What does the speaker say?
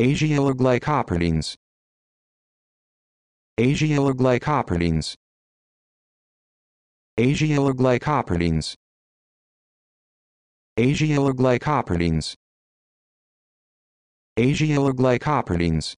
Asialoglycoproteins. Asialoglycoproteins. Asialoglycoproteins. Asialoglycoproteins. Asialoglycoproteins.